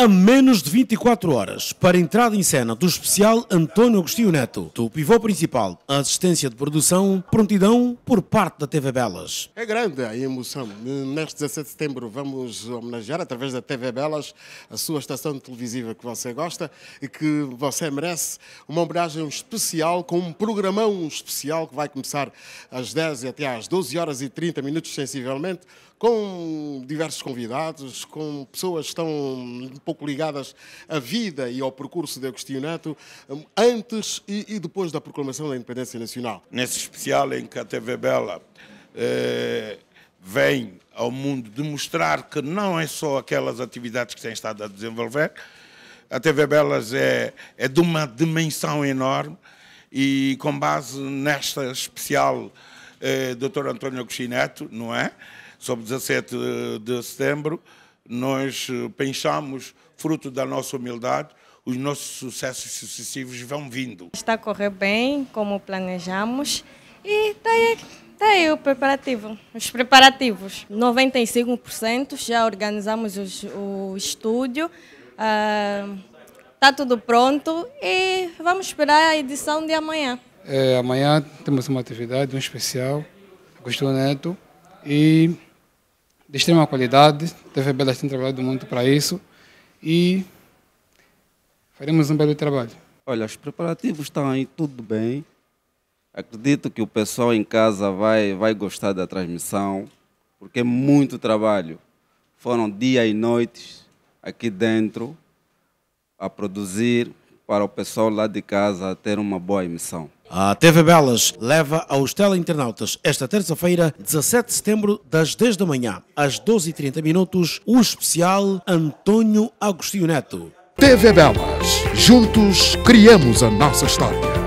A menos de 24 horas para a entrada em cena do especial António Agostinho Neto, do pivô principal, a assistência de produção, prontidão por parte da TV Belas. É grande a emoção. Neste 17 de setembro vamos homenagear, através da TV Belas, a sua estação televisiva que você gosta e que você merece, uma homenagem especial com um programão especial que vai começar às 10 e até às 12 horas e 30 minutos, sensivelmente, com diversos convidados, com pessoas que estão pouco ligadas à vida e ao percurso de Agostinho hum, antes e, e, depois da proclamação da independência nacional. Nesse especial em que a TV Bela eh, vem ao mundo demonstrar que não é só aquelas atividades que tem estado a desenvolver, a TV Belas é, é de uma dimensão enorme e com base nesta especial eh, Dr. António Agostinho Neto, não é? Sobre 17 de setembro, nós eh, pensamos, fruto da nossa humildade, os nossos sucessos sucessivos vão vindo. Está a correr bem, como planejamos, e está aí, está aí o preparativo, os preparativos. 95% já organizamos os, o estúdio, está ah, tudo pronto e vamos esperar a edição de amanhã. É, amanhã temos uma atividade, um especial, Augusto Neto, e de extrema qualidade. A TVB tem trabalhado muito para isso e faremos um belo trabalho. Olha, os preparativos estão tá aí tudo bem. Acredito que o pessoal em casa vai, vai gostar da transmissão, porque é muito trabalho. Foram dia e noites aqui dentro a produzir, para o pessoal lá de casa ter uma boa emissão. A TV Belas leva aos teleinternautas esta terça-feira, 17 de setembro, das 10 da manhã às 12h30 minutos, o especial Antônio Agostinho Neto. TV Belas. Juntos criamos a nossa história.